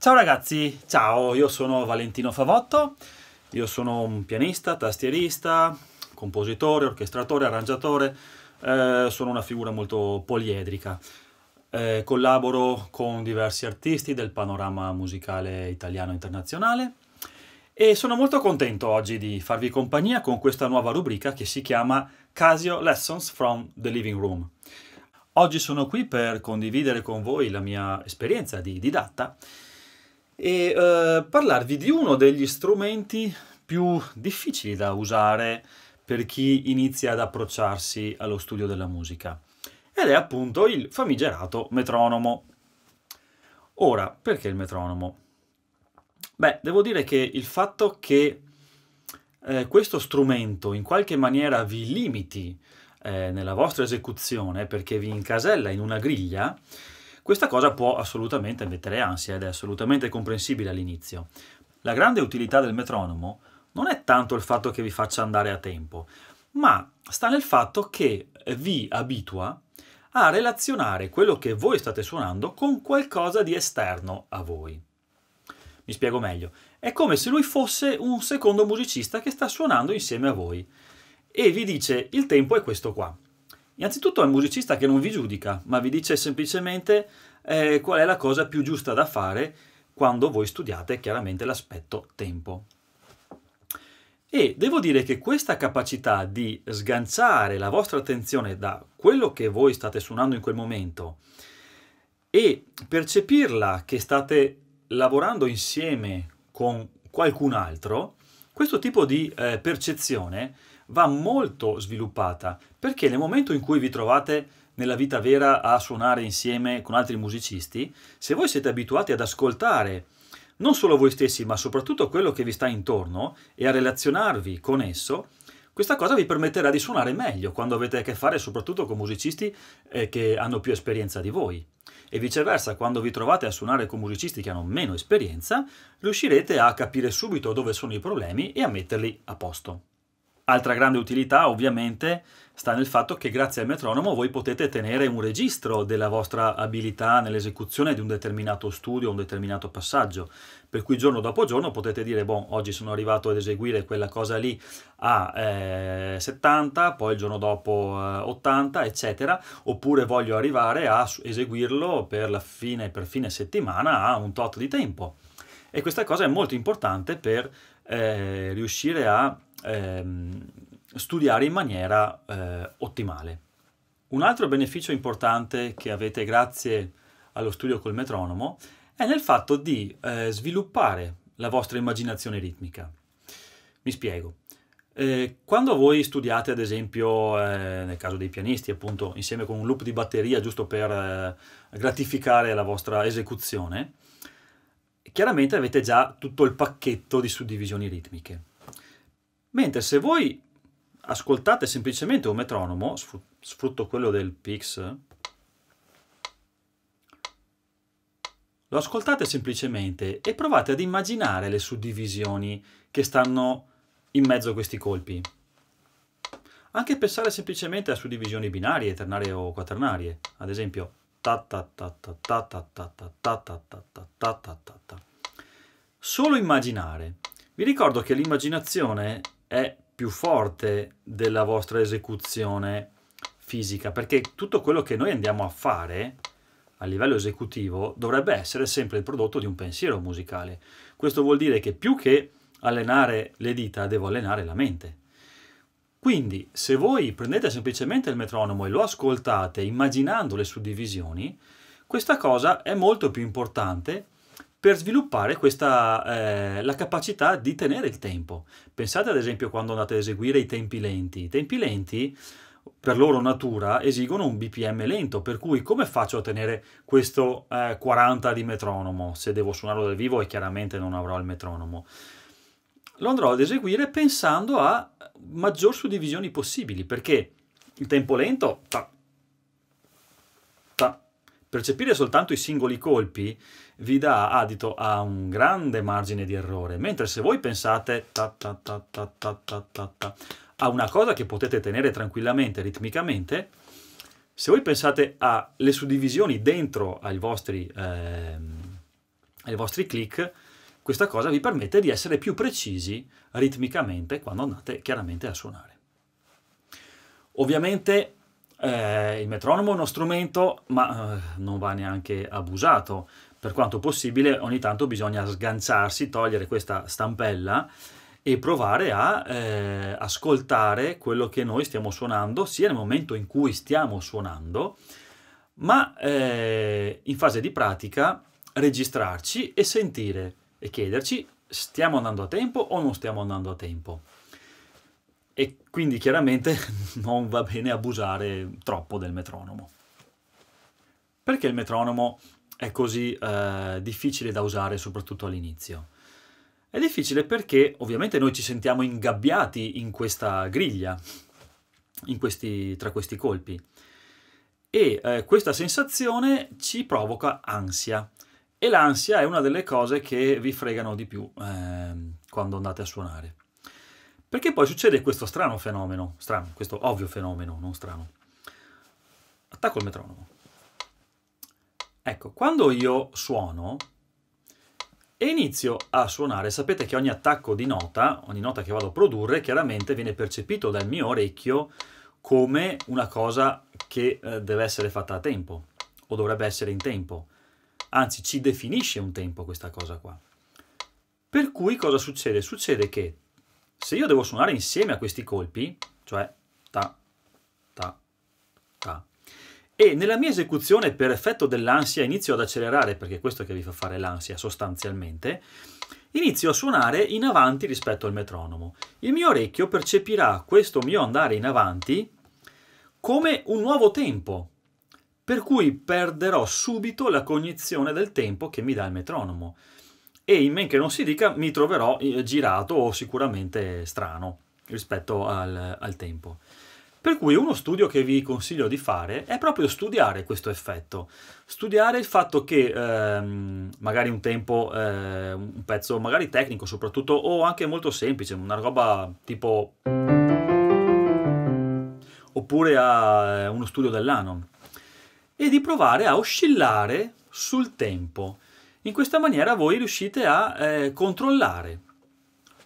Ciao ragazzi, ciao, io sono Valentino Favotto, io sono un pianista, tastierista, compositore, orchestratore, arrangiatore, eh, sono una figura molto poliedrica. Eh, collaboro con diversi artisti del panorama musicale italiano e internazionale e sono molto contento oggi di farvi compagnia con questa nuova rubrica che si chiama Casio Lessons from the Living Room. Oggi sono qui per condividere con voi la mia esperienza di didatta e eh, parlarvi di uno degli strumenti più difficili da usare per chi inizia ad approcciarsi allo studio della musica ed è appunto il famigerato metronomo. Ora, perché il metronomo? Beh, devo dire che il fatto che eh, questo strumento in qualche maniera vi limiti eh, nella vostra esecuzione perché vi incasella in una griglia, questa cosa può assolutamente mettere ansia ed è assolutamente comprensibile all'inizio. La grande utilità del metronomo non è tanto il fatto che vi faccia andare a tempo, ma sta nel fatto che vi abitua a relazionare quello che voi state suonando con qualcosa di esterno a voi. Mi spiego meglio. È come se lui fosse un secondo musicista che sta suonando insieme a voi e vi dice il tempo è questo qua. Innanzitutto è un musicista che non vi giudica, ma vi dice semplicemente eh, qual è la cosa più giusta da fare quando voi studiate chiaramente l'aspetto tempo. E devo dire che questa capacità di sganciare la vostra attenzione da quello che voi state suonando in quel momento e percepirla che state lavorando insieme con qualcun altro, questo tipo di eh, percezione va molto sviluppata, perché nel momento in cui vi trovate nella vita vera a suonare insieme con altri musicisti, se voi siete abituati ad ascoltare non solo voi stessi, ma soprattutto quello che vi sta intorno e a relazionarvi con esso, questa cosa vi permetterà di suonare meglio quando avete a che fare soprattutto con musicisti eh, che hanno più esperienza di voi e viceversa quando vi trovate a suonare con musicisti che hanno meno esperienza, riuscirete a capire subito dove sono i problemi e a metterli a posto. Altra grande utilità ovviamente sta nel fatto che grazie al metronomo voi potete tenere un registro della vostra abilità nell'esecuzione di un determinato studio, un determinato passaggio, per cui giorno dopo giorno potete dire, bon, oggi sono arrivato ad eseguire quella cosa lì a eh, 70, poi il giorno dopo eh, 80, eccetera, oppure voglio arrivare a eseguirlo per la fine, per fine settimana a un tot di tempo. E questa cosa è molto importante per eh, riuscire a ehm, studiare in maniera eh, ottimale. Un altro beneficio importante che avete grazie allo studio col metronomo è nel fatto di eh, sviluppare la vostra immaginazione ritmica. Mi spiego. Eh, quando voi studiate, ad esempio, eh, nel caso dei pianisti, appunto, insieme con un loop di batteria giusto per eh, gratificare la vostra esecuzione, chiaramente avete già tutto il pacchetto di suddivisioni ritmiche. Mentre se voi ascoltate semplicemente un metronomo, sfrutto quello del Pix, lo ascoltate semplicemente e provate ad immaginare le suddivisioni che stanno in mezzo a questi colpi. Anche pensare semplicemente a suddivisioni binarie, ternarie o quaternarie, ad esempio Solo immaginare. Vi ricordo che l'immaginazione è più forte della vostra esecuzione fisica, perché tutto quello che noi andiamo a fare a livello esecutivo dovrebbe essere sempre il prodotto di un pensiero musicale. Questo vuol dire che più che allenare le dita, devo allenare la mente. Quindi, se voi prendete semplicemente il metronomo e lo ascoltate immaginando le suddivisioni, questa cosa è molto più importante per sviluppare questa, eh, la capacità di tenere il tempo. Pensate ad esempio quando andate ad eseguire i tempi lenti. I tempi lenti, per loro natura, esigono un BPM lento, per cui come faccio a tenere questo eh, 40 di metronomo? Se devo suonarlo dal vivo e chiaramente non avrò il metronomo lo andrò ad eseguire pensando a maggior suddivisioni possibili, perché il tempo lento, ta, ta, percepire soltanto i singoli colpi vi dà adito a un grande margine di errore, mentre se voi pensate ta, ta, ta, ta, ta, ta, ta, ta a una cosa che potete tenere tranquillamente, ritmicamente, se voi pensate alle suddivisioni dentro ai vostri, eh, ai vostri click, questa cosa vi permette di essere più precisi ritmicamente quando andate chiaramente a suonare. Ovviamente eh, il metronomo è uno strumento, ma eh, non va neanche abusato. Per quanto possibile, ogni tanto bisogna sganciarsi, togliere questa stampella e provare a eh, ascoltare quello che noi stiamo suonando, sia nel momento in cui stiamo suonando, ma eh, in fase di pratica registrarci e sentire e chiederci stiamo andando a tempo o non stiamo andando a tempo. E quindi chiaramente non va bene abusare troppo del metronomo. Perché il metronomo è così eh, difficile da usare soprattutto all'inizio? È difficile perché ovviamente noi ci sentiamo ingabbiati in questa griglia, in questi, tra questi colpi. E eh, questa sensazione ci provoca ansia, e l'ansia è una delle cose che vi fregano di più eh, quando andate a suonare. Perché poi succede questo strano fenomeno, strano, questo ovvio fenomeno, non strano. Attacco il metronomo. Ecco, quando io suono e inizio a suonare, sapete che ogni attacco di nota, ogni nota che vado a produrre, chiaramente viene percepito dal mio orecchio come una cosa che eh, deve essere fatta a tempo o dovrebbe essere in tempo anzi ci definisce un tempo questa cosa qua. Per cui cosa succede? Succede che se io devo suonare insieme a questi colpi, cioè ta, ta, ta, e nella mia esecuzione per effetto dell'ansia inizio ad accelerare, perché è questo che vi fa fare l'ansia sostanzialmente, inizio a suonare in avanti rispetto al metronomo. Il mio orecchio percepirà questo mio andare in avanti come un nuovo tempo, per cui perderò subito la cognizione del tempo che mi dà il metronomo e in men che non si dica mi troverò eh, girato o sicuramente strano rispetto al, al tempo. Per cui uno studio che vi consiglio di fare è proprio studiare questo effetto, studiare il fatto che ehm, magari un tempo, eh, un pezzo magari tecnico soprattutto o anche molto semplice, una roba tipo... oppure a eh, uno studio dell'anno e di provare a oscillare sul tempo. In questa maniera voi riuscite a eh, controllare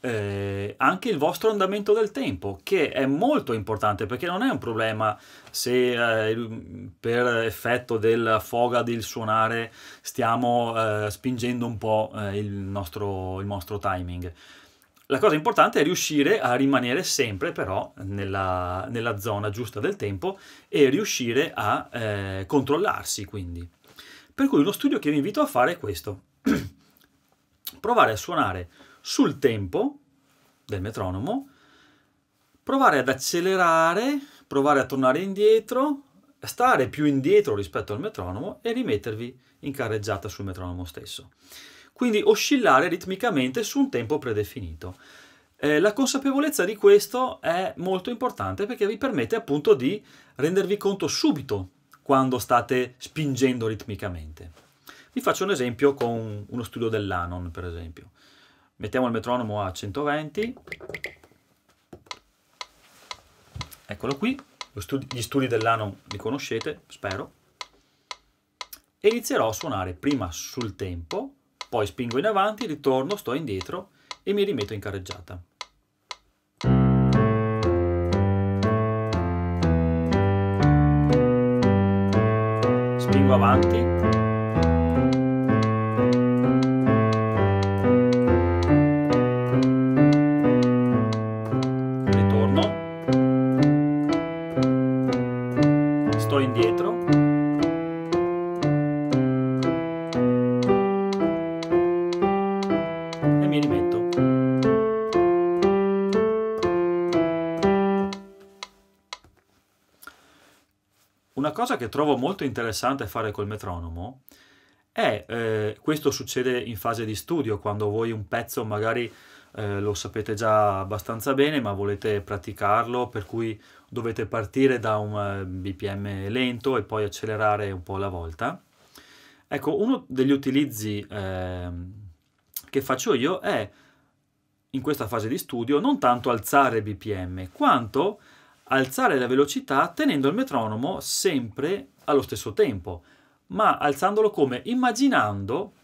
eh, anche il vostro andamento del tempo, che è molto importante perché non è un problema se eh, per effetto della foga del suonare stiamo eh, spingendo un po' eh, il nostro, il nostro timing. La cosa importante è riuscire a rimanere sempre però nella, nella zona giusta del tempo e riuscire a eh, controllarsi quindi. Per cui lo studio che vi invito a fare è questo. provare a suonare sul tempo del metronomo, provare ad accelerare, provare a tornare indietro, stare più indietro rispetto al metronomo e rimettervi in carreggiata sul metronomo stesso quindi oscillare ritmicamente su un tempo predefinito. Eh, la consapevolezza di questo è molto importante perché vi permette appunto di rendervi conto subito quando state spingendo ritmicamente. Vi faccio un esempio con uno studio dell'Anon, per esempio. Mettiamo il metronomo a 120. Eccolo qui, gli studi dell'Anon li conoscete, spero. E inizierò a suonare prima sul tempo, poi spingo in avanti, ritorno, sto indietro e mi rimetto in carreggiata. Spingo avanti, indietro cosa che trovo molto interessante fare col metronomo è, eh, questo succede in fase di studio, quando voi un pezzo magari eh, lo sapete già abbastanza bene, ma volete praticarlo, per cui dovete partire da un eh, BPM lento e poi accelerare un po' alla volta. Ecco, uno degli utilizzi eh, che faccio io è in questa fase di studio non tanto alzare BPM, quanto alzare la velocità tenendo il metronomo sempre allo stesso tempo, ma alzandolo come immaginando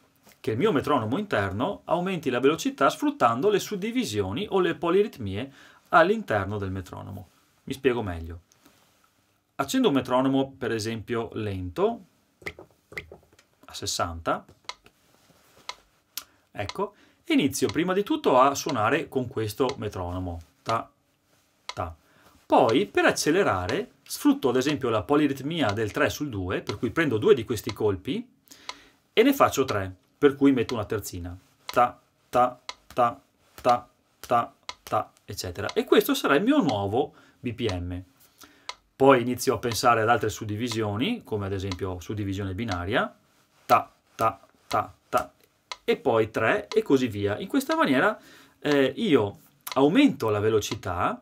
che il mio metronomo interno aumenti la velocità sfruttando le suddivisioni o le poliritmie all'interno del metronomo. Mi spiego meglio. Accendo un metronomo, per esempio, lento, a 60, ecco, inizio prima di tutto a suonare con questo metronomo. Ta, poi, per accelerare, sfrutto ad esempio la poliritmia del 3 sul 2, per cui prendo due di questi colpi e ne faccio tre, per cui metto una terzina. Ta, ta, ta, ta, ta, ta, eccetera. E questo sarà il mio nuovo BPM. Poi inizio a pensare ad altre suddivisioni, come ad esempio suddivisione binaria, ta, ta, ta, ta, e poi 3 e così via. In questa maniera eh, io aumento la velocità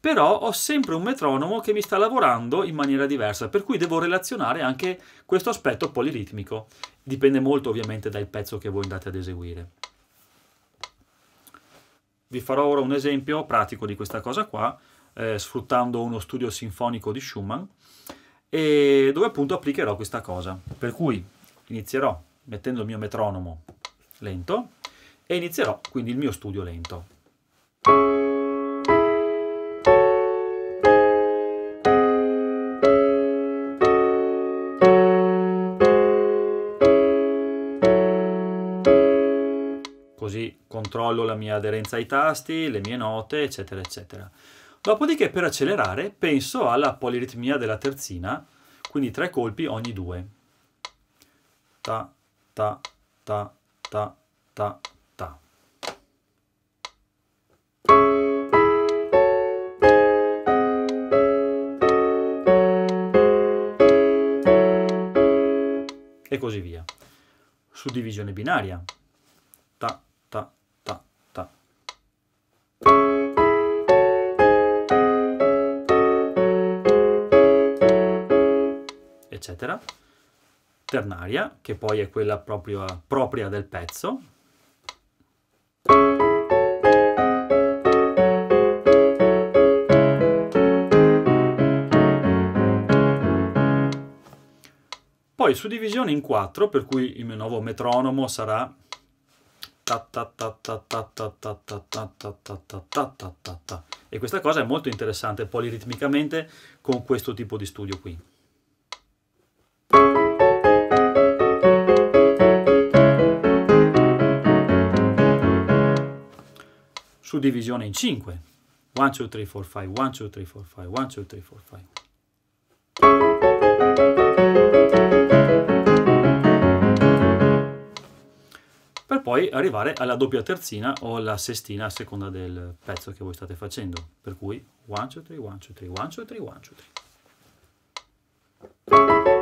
però ho sempre un metronomo che mi sta lavorando in maniera diversa, per cui devo relazionare anche questo aspetto poliritmico. Dipende molto ovviamente dal pezzo che voi andate ad eseguire. Vi farò ora un esempio pratico di questa cosa qua, eh, sfruttando uno studio sinfonico di Schumann, e dove appunto applicherò questa cosa. Per cui inizierò mettendo il mio metronomo lento e inizierò quindi il mio studio lento. così controllo la mia aderenza ai tasti, le mie note, eccetera, eccetera. Dopodiché per accelerare penso alla poliritmia della terzina, quindi tre colpi ogni due. Ta, ta, ta, ta, ta, ta. E così via. Suddivisione binaria. eccetera, ternaria, che poi è quella propria, propria del pezzo, Poi suddivisione in quattro, per cui il mio nuovo metronomo sarà e questa cosa è molto interessante poliritmicamente con questo tipo di studio qui. suddivisione in 5. 1, 2, 3, 4, 5, 1, 2, 3, 4, 5, 1, 2, 3, 4, 5. per poi arrivare alla doppia terzina o alla sestina a seconda del pezzo che voi state facendo. Per cui 1, 2, 3, 1, 2, 3, 1, 2, 3, 1, 2, 3.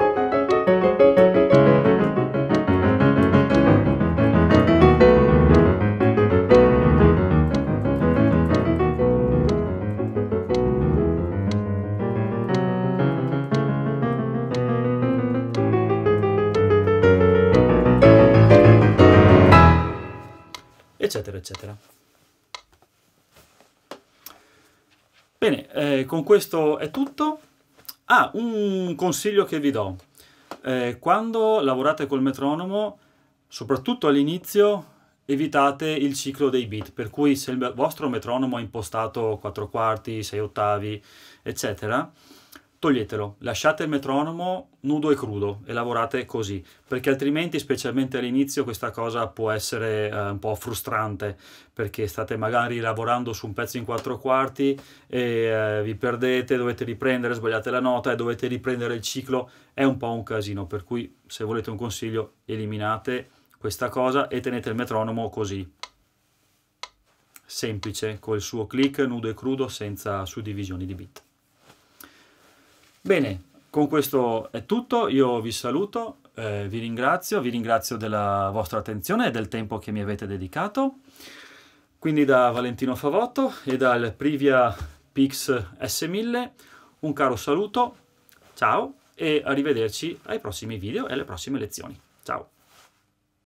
eccetera, eccetera. Bene, eh, con questo è tutto. Ah, un consiglio che vi do. Eh, quando lavorate col metronomo, soprattutto all'inizio, evitate il ciclo dei beat, per cui se il vostro metronomo è impostato 4 quarti, 6 ottavi, eccetera, toglietelo, lasciate il metronomo nudo e crudo e lavorate così, perché altrimenti specialmente all'inizio questa cosa può essere eh, un po' frustrante, perché state magari lavorando su un pezzo in quattro quarti e eh, vi perdete, dovete riprendere, sbagliate la nota e dovete riprendere il ciclo, è un po' un casino, per cui se volete un consiglio eliminate questa cosa e tenete il metronomo così, semplice, col suo click nudo e crudo senza suddivisioni di bit. Bene, con questo è tutto, io vi saluto, eh, vi ringrazio, vi ringrazio della vostra attenzione e del tempo che mi avete dedicato. Quindi da Valentino Favotto e dal Privia Pix S1000 un caro saluto, ciao e arrivederci ai prossimi video e alle prossime lezioni.